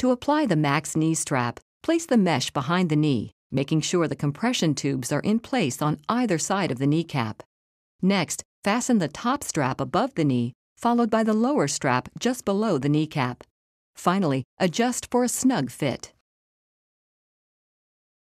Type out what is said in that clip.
To apply the Max knee strap, place the mesh behind the knee, making sure the compression tubes are in place on either side of the kneecap. Next, fasten the top strap above the knee, followed by the lower strap just below the kneecap. Finally, adjust for a snug fit.